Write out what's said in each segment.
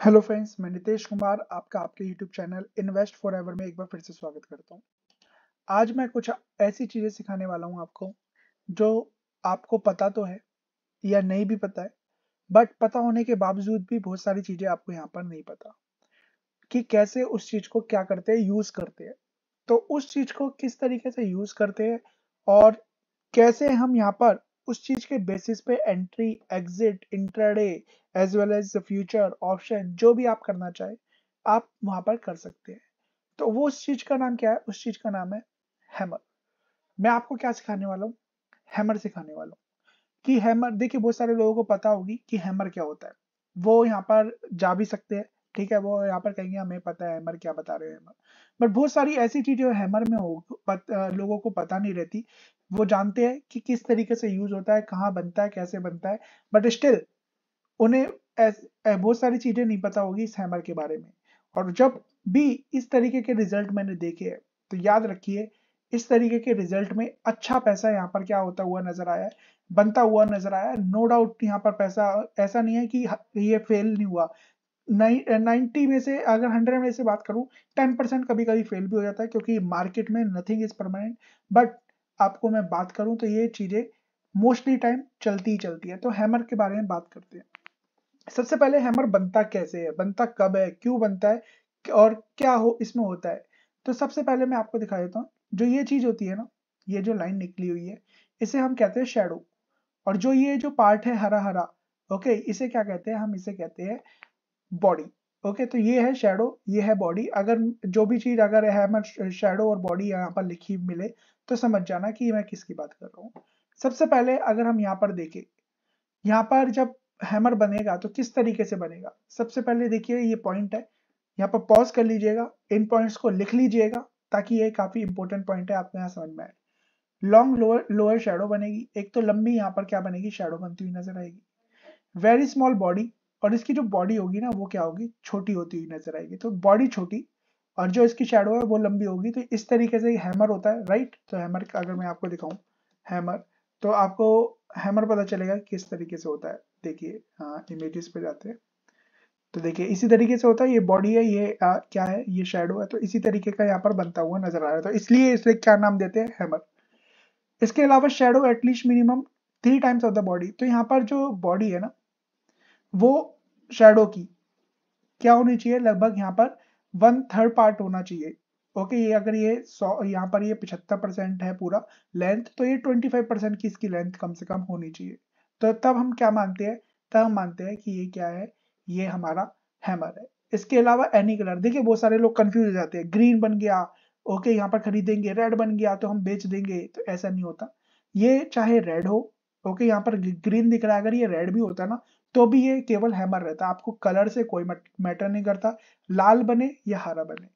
hello friends मैं नितेश कुमार आपका आपके YouTube channel invest forever में एक बार फिर से स्वागत करता हूँ आज मैं कुछ ऐसी चीज़ें सिखाने वाला हूँ आपको जो आपको पता तो है या नहीं भी पता है बट पता होने के बावजूद भी बहुत सारी चीज़ें आपको यहाँ पर नहीं पता कि कैसे उस चीज़ को क्या करते हैं यूज़ करते हैं तो उस चीज़ को किस तरीके से यूज़ करते हैं और कैसे हम यहाँ पर उस चीज के बेसिस पे entry exit intraday as well as future option जो भी आप करना चाहे आप वहां पर कर सकते हैं तो वो उस चीज का नाम क्या है उस चीज का नाम है हैमर मैं आपको क्या सिखाने वाला हूँ हैमर सिखाने वाला हूँ कि हैमर देखिए बहुत सारे लोगों को पता होगी कि हैमर क्या होता है वो यहाँ पर जा भी सकते हैं ठीक है वो यहाँ पर कहेंगे हमें पता है हैमर क्या बता रहे हैं हैमर बट बहुत सारी ऐसी चीजें हैमर में हो पत, लोगों को पता नहीं रहती वो जानते हैं कि किस तरीके से यूज होता है कहाँ बनता है कैसे बनता है बट स्टिल उन्हें बहुत सारी चीजें नहीं पता होगी इस हैमर के बारे में और जब भी इस तरीके के रिजल्ट मैंने देखे है तो याद रखिए इस तरीके के रिजल्ट में अच्छा पैसा यहाँ पर क्या होता हुआ नजर आया है बनता हुआ नजर आया नो डाउट यहाँ पर पैसा ऐसा नहीं है कि ये फेल नहीं हुआ नाइन्टी में से अगर हंड्रेड में से बात करूं टेन परसेंट कभी कभी फेल भी हो जाता है क्योंकि मार्केट में नथिंग इज परमानेंट बट आपको मैं बात करूं तो ये चीज़ें मोस्टली टाइम चलती ही चलती है तो हैमर के बारे में बात करते हैं सबसे पहले हैमर बनता कैसे है बनता कब है क्यों बनता है और क्या हो इसमें होता है तो सबसे पहले मैं आपको दिखा देता हूँ जो ये चीज़ होती है ना ये जो लाइन निकली हुई है इसे हम कहते हैं शेडो और जो ये जो पार्ट है हरा हरा ओके इसे क्या कहते हैं हम इसे कहते हैं बॉडी ओके तो ये है शेडो ये है बॉडी अगर जो भी चीज अगर हैमर शेडो और बॉडी यहाँ पर लिखी मिले तो समझ जाना कि मैं किसकी बात कर रहा हूँ सबसे पहले अगर हम यहाँ पर देखें यहाँ पर जब हैमर बनेगा तो किस तरीके से बनेगा सबसे पहले देखिए ये पॉइंट है यहाँ पर पॉज कर लीजिएगा इन पॉइंट्स को लिख लीजिएगा ताकि ये काफी इंपॉर्टेंट पॉइंट है आपको यहाँ समझ में आए लॉन्ग लोअर लोअर शेडो बनेगी एक तो लंबी यहाँ पर क्या बनेगी शेडो बनती हुई नजर आएगी वेरी स्मॉल बॉडी और इसकी जो बॉडी होगी ना वो क्या होगी छोटी होती हुई नजर आएगी तो बॉडी छोटी और जो इसकी शेडो है वो लंबी होगी तो इस तरीके से हैमर होता है राइट तो हैमर अगर मैं आपको दिखाऊं हैमर तो आपको हैमर पता चलेगा किस तरीके से होता है देखिए इमेजेस हाँ, पे जाते हैं तो देखिए इसी तरीके से होता है ये बॉडी है ये आ, क्या है ये शेडो है तो इसी तरीके का यहाँ पर बनता हुआ नजर आ रहा है तो इसलिए इसे क्या नाम देते हैं हैमर इसके अलावा shadow at least minimum three times of the body तो यहाँ पर जो बॉडी है ना वो शेडो की क्या होनी चाहिए लगभग यहाँ पर वन थर्ड पार्ट होना चाहिए ओके ये अगर ये सौ यहाँ पर ये पिछहत्तर परसेंट है पूरा लेंथ तो ये ट्वेंटी फाइव परसेंट की इसकी लेंथ कम से कम होनी चाहिए तो तब हम क्या मानते हैं तब हम मानते हैं कि ये क्या है ये हमारा हैमर है इसके अलावा एनी कलर देखिए बहुत सारे लोग कंफ्यूज हो जाते हैं ग्रीन बन गया ओके यहाँ पर खरीदेंगे रेड बन गया तो हम बेच देंगे तो ऐसा नहीं होता ये चाहे रेड हो ओके यहाँ पर ग्रीन दिख रहा है अगर ये रेड भी होता ना तो भी ये केवल हैमर रहता है आपको कलर से कोई मैटर नहीं करता लाल बने या हरा बने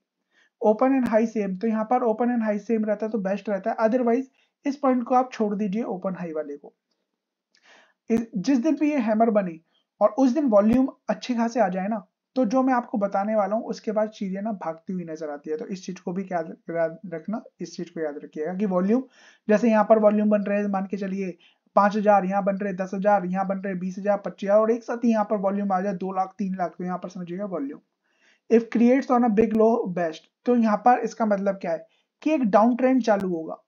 ओपन एंड हाई सेम तो यहाँ पर ओपन एंड हाई सेम रहता है तो बेस्ट रहता है अदरवाइज इस पॉइंट को आप छोड़ दीजिए ओपन हाई वाले को जिस दिन भी ये हैमर बने और उस दिन वॉल्यूम अच्छे खासे आ जाए ना तो जो मैं आपको बताने वाला हूँ उसके बाद चीजें ना भागती हुई नजर आती है तो इस चीज को भी याद रखना इस चीज को याद रखिएगा कि वॉल्यूम जैसे यहाँ पर वॉल्यूम बन रहे हैं मान के चलिए पांच हजार यहाँ बन रहे दस हजार यहाँ बन रहे बीस हजार पच्चीस हजार और एक साथ ही यहाँ पर वॉल्यूम आ जाए दो लाख तीन लाख तो यहाँ पर समझिएगा volume if creates on a big low best तो यहाँ पर इसका मतलब क्या है कि एक डाउन ट्रेंड चालू होगा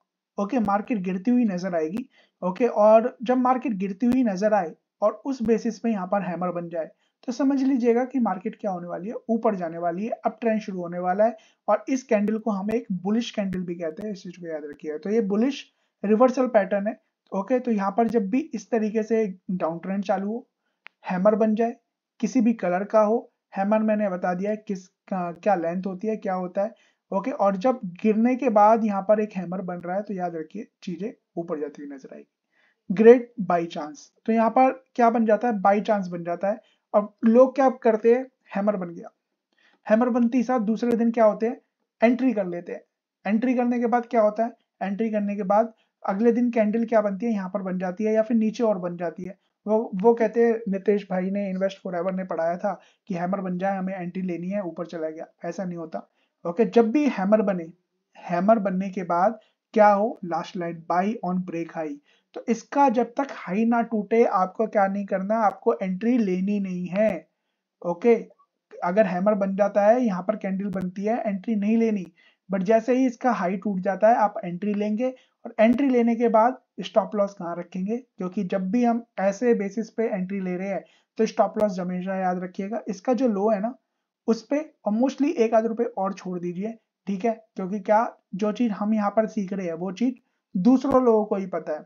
ओके मार्केट गिरती हुई नजर आएगी ओके और जब मार्केट गिरती हुई नजर आए और उस बेसिस पे यहाँ पर हैमर बन जाए तो समझ लीजिएगा कि मार्केट क्या होने वाली है ऊपर जाने वाली है अब ट्रेंड शुरू होने वाला है और इस कैंडल को हम एक बुलिश कैंडल भी कहते हैं इस चीज को याद रखिएगा तो ये बुलिश रिवर्सल पैटर्न है ओके तो यहाँ पर जब भी इस तरीके से डाउन ट्रेंड चालू हो हैमर बन जाए किसी भी कलर का हो हैमर मैंने बता दिया है किस क्या लेंथ होती है क्या होता है ओके और जब गिरने के बाद यहाँ पर एक हैमर बन रहा है तो याद रखिए चीजें ऊपर जाती हुई नजर आएगी ग्रेट बाई चांस तो यहाँ पर क्या बन जाता है बाई चांस बन जाता है और लोग क्या करते हैं हैमर बन गया हैमर बनते ही साथ दूसरे दिन क्या होते हैं एंट्री कर लेते हैं एंट्री करने के बाद क्या होता है एंट्री करने के बाद अगले दिन कैंडल क्या बनती है यहाँ पर बन जाती है या फिर नीचे और बन जाती है वो वो कहते हैं नितेश भाई ने इन्वेस्ट फॉर ने पढ़ाया था कि हैमर बन जाए हमें एंट्री लेनी है ऊपर चला गया ऐसा नहीं होता ओके जब भी हैमर बने हैमर बनने के बाद क्या हो last line buy on break high तो इसका जब तक हाई ना टूटे आपको क्या नहीं करना आपको एंट्री लेनी नहीं है ओके अगर हैमर बन जाता है यहाँ पर कैंडल बनती है एंट्री नहीं लेनी बट जैसे ही इसका हाई टूट जाता है आप एंट्री लेंगे और एंट्री लेने के बाद स्टॉप लॉस कहाँ रखेंगे क्योंकि जब भी हम ऐसे बेसिस पे एंट्री ले रहे हैं तो स्टॉप लॉस हमेशा याद रखिएगा इसका जो लो है ना उस पर मोस्टली एक आध रुपये और छोड़ दीजिए ठीक है क्योंकि क्या जो चीज़ हम यहाँ पर सीख रहे हैं वो चीज़ दूसरों लोगों को ही पता है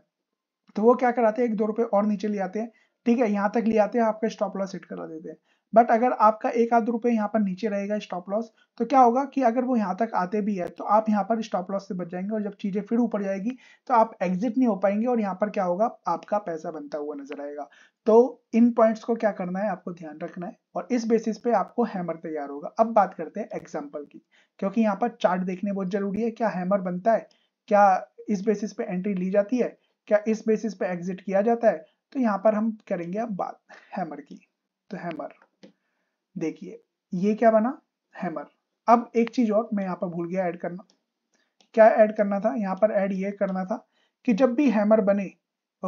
तो वो क्या कराते हैं एक दो रुपए और नीचे ले आते हैं ठीक है यहाँ तक ले आते हैं आपका स्टॉप लॉस हिट करा देते हैं बट अगर आपका एक आध रुपये यहाँ पर नीचे रहेगा स्टॉप लॉस तो क्या होगा कि अगर वो यहाँ तक आते भी है तो आप यहाँ पर स्टॉप लॉस से बच जाएंगे और जब चीज़ें फिर ऊपर जाएगी तो आप एग्जिट नहीं हो पाएंगे और यहाँ पर क्या होगा आपका पैसा बनता हुआ नजर आएगा तो इन पॉइंट्स को क्या करना है आपको ध्यान रखना है और इस बेसिस पे आपको हैमर तैयार होगा अब बात करते हैं एग्जाम्पल की क्योंकि यहाँ पर चार्ट देखने बहुत जरूरी है क्या हैमर बनता है क्या इस बेसिस पे एंट्री ली जाती है क्या इस बेसिस पे एग्जिट किया जाता है तो यहाँ पर हम करेंगे अब बात हैमर की तो हैमर देखिए ये क्या बना हैमर अब एक चीज और मैं यहाँ पर भूल गया ऐड करना क्या ऐड करना था यहाँ पर ऐड ये करना था कि जब भी हैमर बने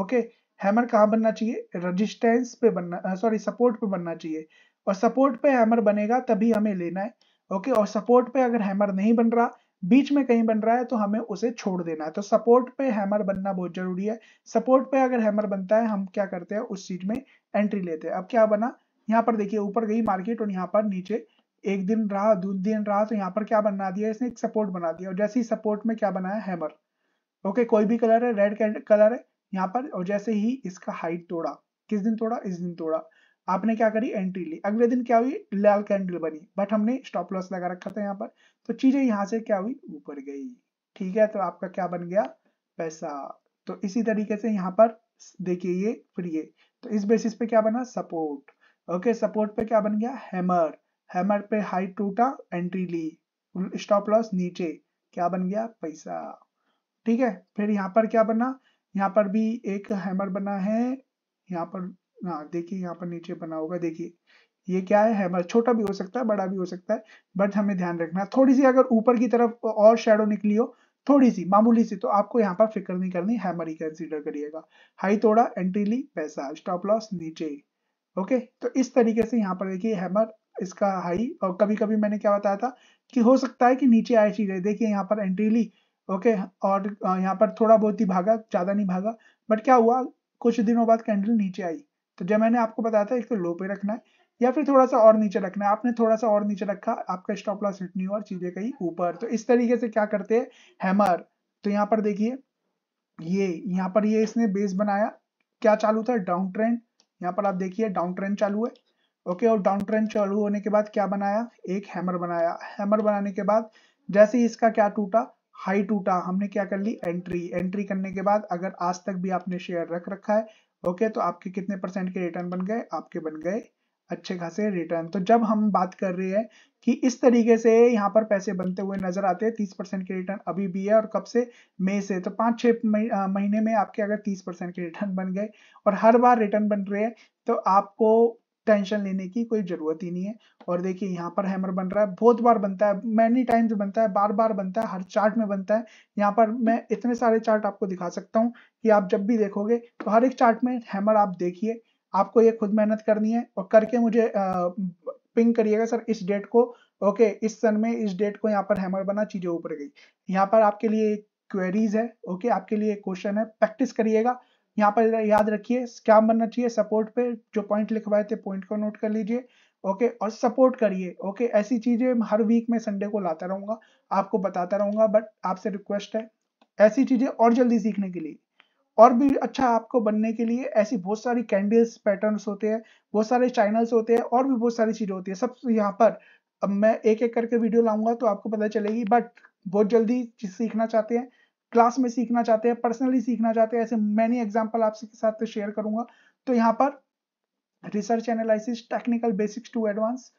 ओके हैमर कहाँ बनना चाहिए रजिस्टेंस पे बनना सॉरी सपोर्ट पे बनना चाहिए और सपोर्ट पे हैमर बनेगा तभी हमें लेना है ओके और सपोर्ट पे अगर हैमर नहीं बन रहा बीच में कहीं बन रहा है तो हमें उसे छोड़ देना है तो सपोर्ट पे हैमर बनना बहुत जरूरी है सपोर्ट पे अगर हैमर बनता है हम क्या करते हैं उस चीज में एंट्री लेते हैं अब क्या बना यहाँ पर देखिए ऊपर गई मार्केट और यहाँ पर नीचे एक दिन रहा दो दिन रहा तो यहाँ पर क्या बना दिया इसने एक सपोर्ट बना दिया और जैसे ही सपोर्ट में क्या बनाया हैमर ओके कोई भी कलर है रेड कलर है यहाँ पर और जैसे ही इसका हाइट तोड़ा किस दिन तोड़ा इस दिन तोड़ा आपने क्या करी एंट्री ली अगले दिन क्या हुई लाल कैंडल बनी बट हमने स्टॉप लॉस लगा रखा था यहाँ पर तो चीजें यहाँ से क्या हुई ऊपर गई ठीक है तो आपका क्या बन गया पैसा तो इसी तरीके से यहाँ पर देखिए ये फिर ये तो इस बेसिस पे क्या बना सपोर्ट ओके सपोर्ट पे क्या बन गया हैमर हैमर पे हाई टूटा एंट्री ली स्टॉप लॉस नीचे क्या बन गया पैसा ठीक है फिर यहाँ पर क्या बना यहाँ पर भी एक हैमर बना है यहाँ पर हाँ, देखिए यहाँ पर नीचे बना होगा देखिए ये क्या है हैमर छोटा भी हो सकता है बड़ा भी हो सकता है बट हमें ध्यान रखना थोड़ी सी अगर ऊपर की तरफ और शेडो निकली हो थोड़ी सी मामूली सी तो आपको यहाँ पर फिक्र नहीं करनी हैमर ही कंसिडर करिएगा हाई तोड़ा एंट्री ली पैसा स्टॉप लॉस नीचे ओके तो इस तरीके से यहाँ पर देखिए हैमर इसका हाई और कभी कभी मैंने क्या बताया था कि हो सकता है कि नीचे आए चीजें देखिए यहाँ पर एंट्री ली ओके और यहाँ पर थोड़ा बहुत ही भागा ज्यादा नहीं भागा बट क्या हुआ कुछ दिनों बाद कैंडल नीचे आई तो जब मैंने आपको बताया था एक तो लो पे रखना है या फिर थोड़ा सा और नीचे रखना है आपने थोड़ा सा और नीचे रखा आपका स्टॉप लॉस हिट नहीं हुआ चीजें कहीं ऊपर तो इस तरीके से क्या करते हैं हैमर तो यहाँ पर देखिए ये यहाँ पर ये इसने बेस बनाया क्या चालू था डाउन ट्रेंड यहाँ पर आप देखिए डाउन ट्रेंड चालू है ओके और डाउन ट्रेंड चालू होने के बाद क्या बनाया एक हैमर बनाया हैमर बनाने के बाद जैसे ही इसका क्या टूटा हाई टूटा हमने क्या कर ली एंट्री एंट्री करने के बाद अगर आज तक भी आपने शेयर रख रखा है ओके तो आपके कितने परसेंट के रिटर्न बन गए आपके बन गए अच्छे खासे रिटर्न तो जब हम बात कर रहे हैं कि इस तरीके से यहाँ पर पैसे बनते हुए नजर आते हैं तीस परसेंट के रिटर्न अभी भी है और कब से मई से तो पांच छह महीने में आपके अगर तीस परसेंट के रिटर्न बन गए और हर बार रिटर्न बन रहे हैं तो आपको टेंशन लेने की कोई ज़रूरत ही नहीं है और देखिए यहाँ पर हैमर बन रहा है बहुत बार बनता है मैनी टाइम्स बनता है बार बार बनता है हर चार्ट में बनता है यहाँ पर मैं इतने सारे चार्ट आपको दिखा सकता हूँ कि आप जब भी देखोगे तो हर एक चार्ट में हैमर आप देखिए आपको ये खुद मेहनत करनी है और करके मुझे पिंग करिएगा सर इस डेट को ओके इस सन में इस डेट को यहाँ पर हैमर बना चीजें ऊपर गई यहाँ पर आपके लिए क्वेरीज है ओके आपके लिए क्वेश्चन है प्रैक्टिस करिएगा यहाँ पर याद रखिए क्या बनना चाहिए सपोर्ट पे जो पॉइंट लिखवाए थे पॉइंट को नोट कर लीजिए ओके और सपोर्ट करिए ओके ऐसी चीजें हर वीक में संडे को लाता रहूंगा आपको बताता रहूंगा बट आपसे रिक्वेस्ट है ऐसी चीजें और जल्दी सीखने के लिए और भी अच्छा आपको बनने के लिए ऐसी बहुत सारी कैंडल्स पैटर्न्स होते हैं बहुत सारे चैनल्स होते हैं और भी बहुत सारी चीज़ें होती है सब यहाँ पर अब मैं एक एक करके वीडियो लाऊंगा तो आपको पता चलेगी बट बहुत जल्दी सीखना चाहते हैं क्लास में सीखना चाहते हैं पर्सनली सीखना चाहते हैं ऐसे मैनी एग्जाम्पल आपके साथ शेयर करूंगा तो यहाँ पर research analysis technical basics to advance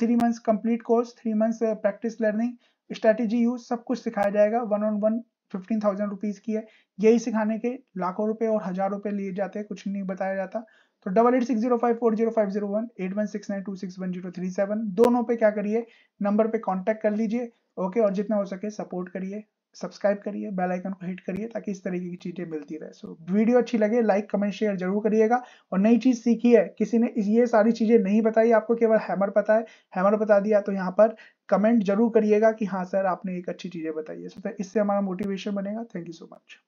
three months complete course three months practice learning strategy use सब कुछ सिखाया जाएगा one on one fifteen thousand rupees की है यही सिखाने के लाखों रुपए और हजार रुपए लिए जाते हैं कुछ नहीं बताया जाता तो double eight six zero five four zero five zero one eight one six nine two six one zero three seven दोनों पे क्या करिए नंबर पे कॉन्टेक्ट कर लीजिए ओके और जितना हो सके सपोर्ट करिए सब्सक्राइब करिए बेल आइकन को हिट करिए ताकि इस तरीके की चीजें मिलती रहे सो so, वीडियो अच्छी लगे लाइक कमेंट शेयर जरूर करिएगा और नई चीज सीखी है किसी ने ये सारी चीजें नहीं बताई आपको केवल हैमर पता है हैमर बता दिया तो यहाँ पर कमेंट जरूर करिएगा कि हाँ सर आपने एक अच्छी चीजें बताई है so, तो इससे हमारा मोटिवेशन बनेगा थैंक यू सो मच